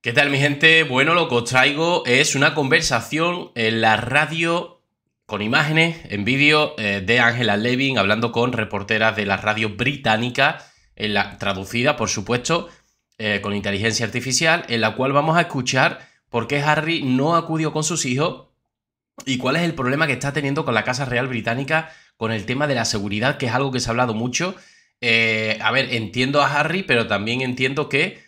¿Qué tal mi gente? Bueno, lo que os traigo es una conversación en la radio con imágenes, en vídeo, eh, de Angela Levin hablando con reporteras de la radio británica, en la, traducida por supuesto, eh, con inteligencia artificial, en la cual vamos a escuchar por qué Harry no acudió con sus hijos y cuál es el problema que está teniendo con la Casa Real Británica con el tema de la seguridad, que es algo que se ha hablado mucho. Eh, a ver, entiendo a Harry, pero también entiendo que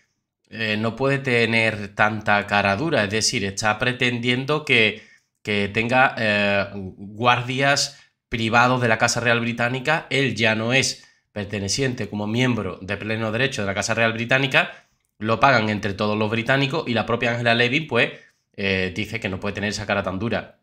eh, no puede tener tanta cara dura, es decir, está pretendiendo que, tenga eh, guardias privados de la Casa Real Británica, él ya no es perteneciente como miembro de pleno derecho de la Casa Real Británica, lo pagan entre todos los británicos y la propia Angela Levin pues eh, dice que no puede tener esa cara tan dura.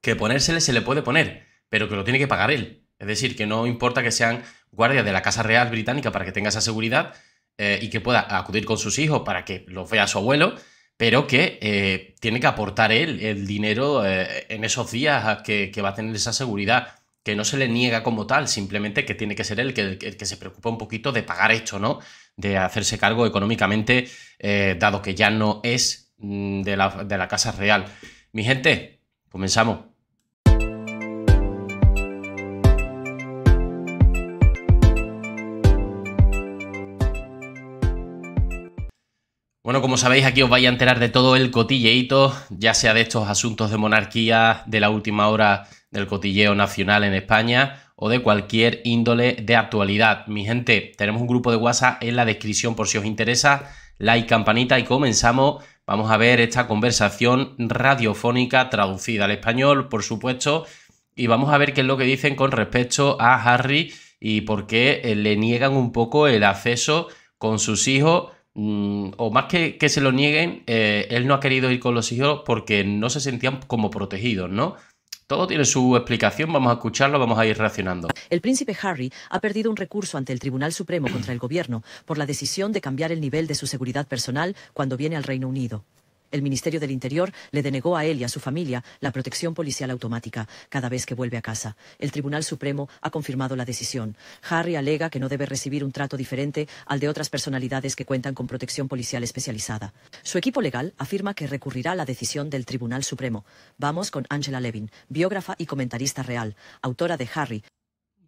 Que ponérsele se le puede poner, pero que lo tiene que pagar él. Es decir, que no importa que sean guardias de la Casa Real Británica para que tenga esa seguridad, eh, y que pueda acudir con sus hijos para que los vea su abuelo, pero que eh, tiene que aportar él el dinero eh, en esos días que, va a tener esa seguridad, que no se le niega como tal, simplemente que tiene que ser él el que, se preocupa un poquito de pagar esto, ¿no? De hacerse cargo económicamente, dado que ya no es mm, de la Casa Real. Mi gente, comenzamos. Bueno, como sabéis, aquí os vais a enterar de todo el cotilleito, ya sea de estos asuntos de monarquía, de la última hora del cotilleo nacional en España o de cualquier índole de actualidad. Mi gente, tenemos un grupo de WhatsApp en la descripción por si os interesa. Like, campanita y comenzamos. Vamos a ver esta conversación radiofónica traducida al español, por supuesto, y vamos a ver qué es lo que dicen con respecto a Harry y por qué eh, le niegan un poco el acceso con sus hijos Mm, o más que, se lo nieguen, eh, él no ha querido ir con los hijos porque no se sentían como protegidos, ¿no? Todo tiene su explicación, vamos a escucharlo, vamos a ir reaccionando. El príncipe Harry ha perdido un recurso ante el Tribunal Supremo contra el gobierno por la decisión de cambiar el nivel de su seguridad personal cuando viene al Reino Unido. El Ministerio del Interior le denegó a él y a su familia la protección policial automática cada vez que vuelve a casa. El Tribunal Supremo ha confirmado la decisión. Harry alega que no debe recibir un trato diferente al de otras personalidades que cuentan con protección policial especializada. Su equipo legal afirma que recurrirá a la decisión del Tribunal Supremo. Vamos con Angela Levin, biógrafa y comentarista real, autora de Harry,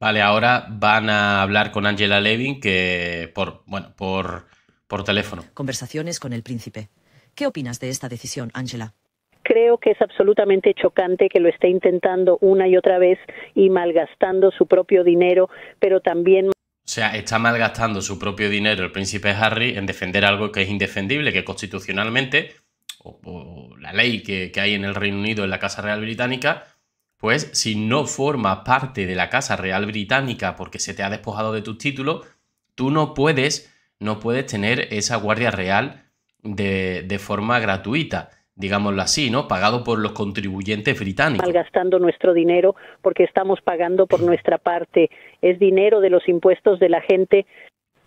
Vale, ahora van a hablar con Angela Levin, que por, bueno, por, por teléfono. Conversaciones con el príncipe. ¿Qué opinas de esta decisión, Ángela? Creo que es absolutamente chocante que lo esté intentando una y otra vez y malgastando su propio dinero, pero también o sea, está malgastando su propio dinero el príncipe Harry en defender algo que es indefendible, que constitucionalmente, o, la ley que, hay en el Reino Unido, en la Casa Real Británica, pues si no forma parte de la Casa Real Británica porque se te ha despojado de tus títulos, tú no puedes, no puedes tener esa guardia real de, forma gratuita digámoslo así, ¿no? Pagado por los contribuyentes británicos. Malgastando nuestro dinero porque estamos pagando por nuestra parte. Es dinero de los impuestos de la gente,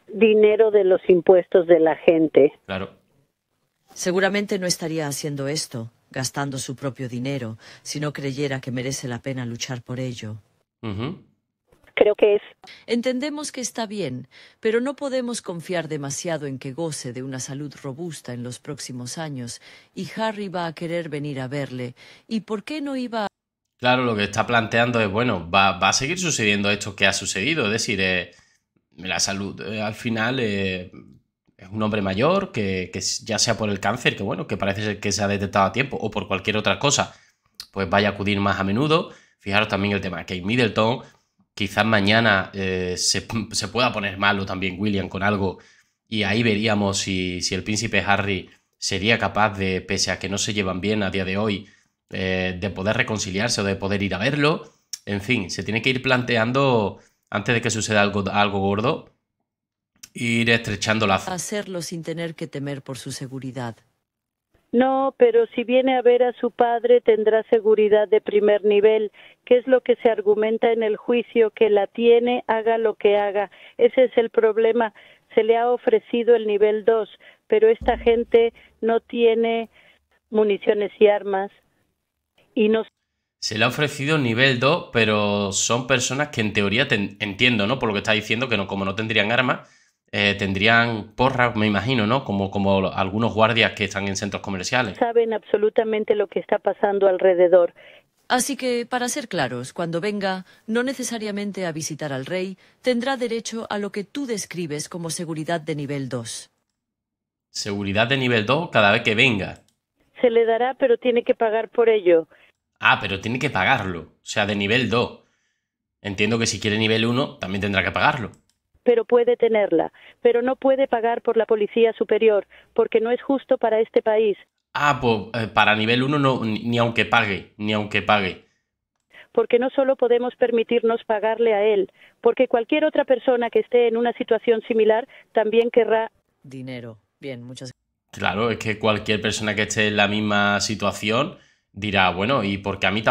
dinero de los impuestos de la gente. Claro. Seguramente no estaría haciendo esto, gastando su propio dinero, si no creyera que merece la pena luchar por ello creo que es. Entendemos que está bien, pero no podemos confiar demasiado en que goce de una salud robusta en los próximos años, y Harry va a querer venir a verle. ¿Y por qué no iba a... Claro, lo que está planteando es, bueno, va, a seguir sucediendo esto que ha sucedido, es decir, eh, la salud eh, al final eh, es un hombre mayor, que, que ya sea por el cáncer, que bueno, que parece que se ha detectado a tiempo, o por cualquier otra cosa, pues vaya a acudir más a menudo. Fijaros también el tema de Kate Middleton, Quizás mañana eh, se, pueda poner malo también William con algo y ahí veríamos si, el príncipe Harry sería capaz de, pese a que no se llevan bien a día de hoy, eh, de poder reconciliarse o de poder ir a verlo. En fin, se tiene que ir planteando antes de que suceda algo, algo gordo, ir estrechando la Hacerlo sin tener que temer por su seguridad. No, pero si viene a ver a su padre tendrá seguridad de primer nivel, que es lo que se argumenta en el juicio, que la tiene, haga lo que haga. Ese es el problema. Se le ha ofrecido el nivel 2, pero esta gente no tiene municiones y armas y no se le ha ofrecido nivel 2, pero son personas que en teoría entiendo, ¿no? Por lo que está diciendo, que no, como no tendrían armas, eh, tendrían porras, me imagino, ¿no? Como, como algunos guardias que están en centros comerciales. Saben absolutamente lo que está pasando alrededor. Así que, para ser claros, cuando venga, no necesariamente a visitar al rey, tendrá derecho a lo que tú describes como seguridad de nivel 2. Seguridad de nivel 2 cada vez que venga. Se le dará, pero tiene que pagar por ello. Ah, pero tiene que pagarlo. O sea, de nivel 2. Entiendo que si quiere nivel 1, también tendrá que pagarlo pero puede tenerla, pero no puede pagar por la Policía Superior, porque no es justo para este país. Ah, pues eh, para nivel 1 no, ni aunque pague, ni aunque pague porque no solo podemos permitirnos pagarle a él, porque cualquier otra persona que esté en una situación similar también querrá dinero. Bien, muchas gracias. Claro, es que cualquier persona que esté en la misma situación dirá, bueno, y porque a mí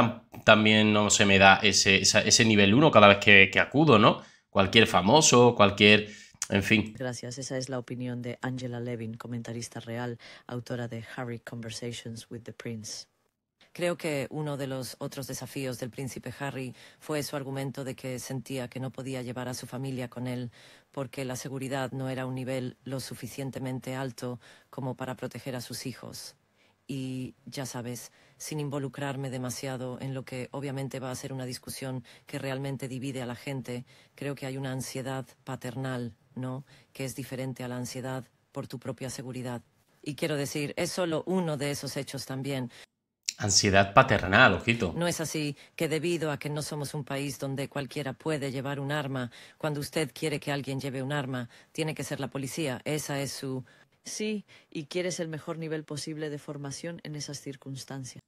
también no se me da ese, nivel 1 cada vez que acudo, ¿no? cualquier famoso, cualquier... En fin. Gracias. Esa es la opinión de Angela Levin, comentarista real, autora de Harry Conversations with the Prince. Creo que uno de los otros desafíos del príncipe Harry fue su argumento de que sentía que no podía llevar a su familia con él porque la seguridad no era un nivel lo suficientemente alto como para proteger a sus hijos. Y ya sabes, sin involucrarme demasiado en lo que obviamente va a ser una discusión que realmente divide a la gente. Creo que hay una ansiedad paternal, ¿no? Que es diferente a la ansiedad por tu propia seguridad. Y quiero decir, es solo uno de esos hechos también. Ansiedad paternal, ojito. No es así que debido a que no somos un país donde cualquiera puede llevar un arma, cuando usted quiere que alguien lleve un arma, tiene que ser la policía. Esa es su Sí, y quieres el mejor nivel posible de formación en esas circunstancias.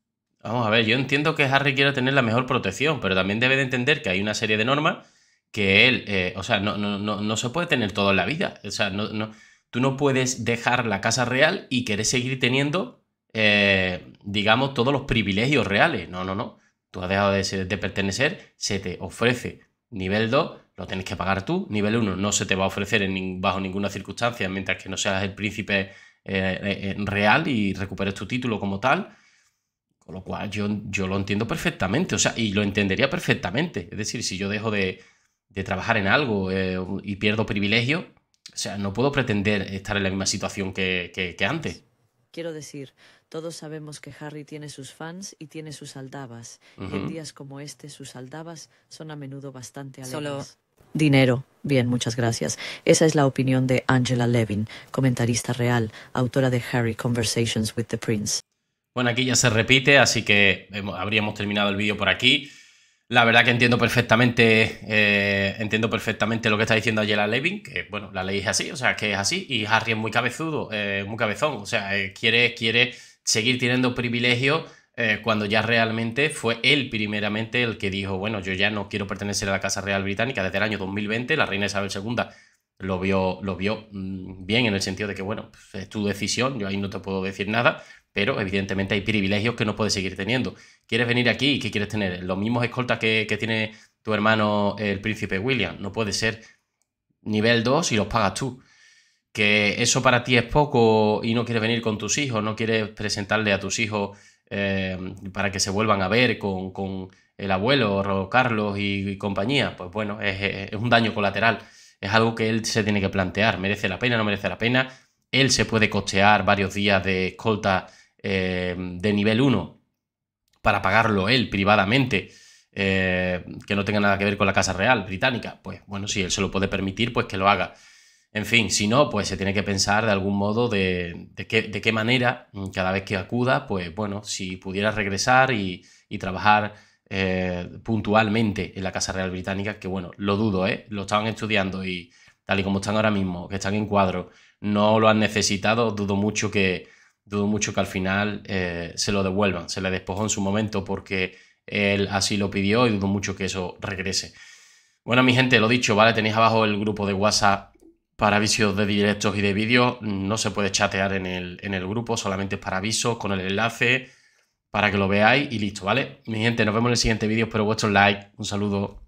Vamos a ver, yo entiendo que Harry quiere tener la mejor protección, pero también debe de entender que hay una serie de normas que él, eh, o sea, no, no, no, no, se puede tener todo en la vida. O sea, no, no, tú no puedes dejar la casa real y querer seguir teniendo, eh, digamos, todos los privilegios reales. No, no, no. Tú has dejado de, de pertenecer, se te ofrece nivel 2 lo tienes que pagar tú. Nivel 1 no se te va a ofrecer en, bajo ninguna circunstancia mientras que no seas el príncipe eh, eh, eh, real y recuperes tu título como tal. Con lo cual yo, yo lo entiendo perfectamente, o sea, y lo entendería perfectamente. Es decir, si yo dejo de, trabajar en algo y pierdo privilegio, o sea, no puedo pretender estar en la misma situación que, antes. Quiero decir, todos sabemos que Harry tiene sus fans y tiene sus aldabas. En días como este, sus aldabas son a menudo bastante alegres. Dinero. Bien, muchas gracias. Esa es la opinión de Angela Levin, comentarista real, autora de Harry Conversations with the Prince. Bueno, aquí ya se repite, así que habríamos terminado el vídeo por aquí. La verdad que entiendo perfectamente, eh, entiendo perfectamente lo que está diciendo Angela Levin, que bueno, la ley es así, o sea, que es así, y Harry es muy cabezudo, eh, muy cabezón, o sea, eh, quiere, quiere seguir teniendo privilegios eh, cuando ya realmente fue él primeramente el que dijo, bueno, yo ya no quiero pertenecer a la Casa Real Británica desde el año 2020, la reina Isabel II lo vio, lo vio mm, bien en el sentido de que, bueno, pues, es tu decisión, yo ahí no te puedo decir nada, pero evidentemente hay privilegios que no puedes seguir teniendo. ¿Quieres venir aquí y qué quieres tener? Los mismos escoltas que, que tiene tu hermano el príncipe William, no puede ser nivel 2 y los pagas tú que eso para ti es poco y no quieres venir con tus hijos, no quieres presentarle a tus hijos eh, para que se vuelvan a ver con, el abuelo, Carlos y, compañía, pues bueno, es, un daño colateral. Es algo que él se tiene que plantear. ¿Merece la pena? ¿No merece la pena? Él se puede costear varios días de escolta eh, de nivel 1 para pagarlo él privadamente, eh, que no tenga nada que ver con la Casa Real Británica. Pues bueno, si él se lo puede permitir, pues que lo haga. En fin, si no, pues se tiene que pensar de algún modo de, qué, manera, mm, cada vez que acuda, pues bueno, si pudiera regresar y, trabajar eh, puntualmente en la Casa Real Británica, que bueno, lo dudo, ¿eh? Lo estaban estudiando y tal y como están ahora mismo, que están en cuadro, no lo han necesitado, dudo mucho que, dudo mucho que al final eh, se lo devuelvan, se le despojó en su momento porque él así lo pidió y dudo mucho que eso regrese. Bueno, mi gente, lo dicho, ¿vale? Tenéis abajo el grupo de WhatsApp para avisos de directos y de vídeos no se puede chatear en el, en el grupo, solamente es para avisos, con el enlace, para que lo veáis y listo, ¿vale? Mi gente, nos vemos en el siguiente vídeo, espero vuestros like un saludo.